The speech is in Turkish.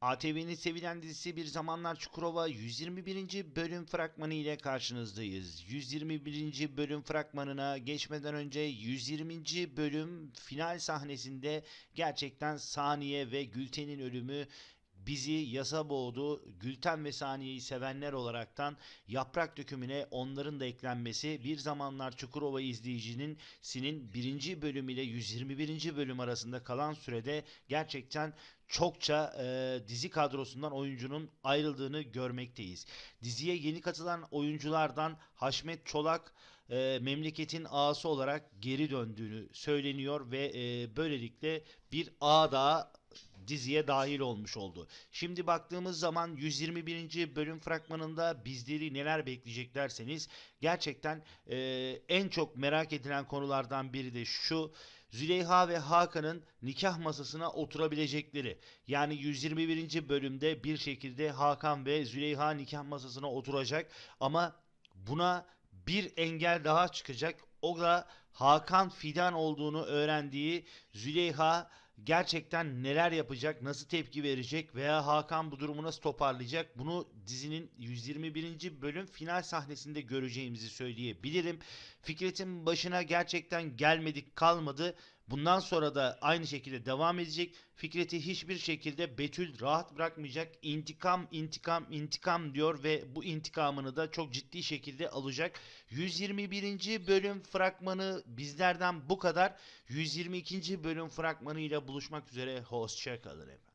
ATV'nin sevilen dizisi Bir Zamanlar Çukurova 121. bölüm fragmanı ile karşınızdayız. 121. bölüm fragmanına geçmeden önce 120. bölüm final sahnesinde gerçekten Saniye ve Gülten'in ölümü bizi yasa boğdu, Gülten ve Saniye'yi sevenler olaraktan yaprak dökümüne onların da eklenmesi bir zamanlar Çukurova izleyicinin sinin birinci bölüm ile 121. bölüm arasında kalan sürede gerçekten çokça e, dizi kadrosundan oyuncunun ayrıldığını görmekteyiz. Diziye yeni katılan oyunculardan Haşmet Çolak, e, memleketin ağası olarak geri döndüğünü söyleniyor ve e, böylelikle bir ağ daha diziye dahil olmuş oldu. Şimdi baktığımız zaman 121. bölüm fragmanında bizleri neler bekleyecek derseniz gerçekten e, en çok merak edilen konulardan biri de şu. Züleyha ve Hakan'ın nikah masasına oturabilecekleri. Yani 121. bölümde bir şekilde Hakan ve Züleyha nikah masasına oturacak ama buna bir engel daha çıkacak. O da Hakan Fidan olduğunu öğrendiği Züleyha gerçekten neler yapacak, nasıl tepki verecek veya Hakan bu durumu nasıl toparlayacak bunu dizinin 121. bölüm final sahnesinde göreceğimizi söyleyebilirim. Fikret'in başına gerçekten gelmedik kalmadı Bundan sonra da aynı şekilde devam edecek. Fikret'i hiçbir şekilde Betül rahat bırakmayacak. İntikam, intikam, intikam diyor ve bu intikamını da çok ciddi şekilde alacak. 121. bölüm fragmanı bizlerden bu kadar. 122. bölüm fragmanıyla buluşmak üzere. Hoşçakalın efendim.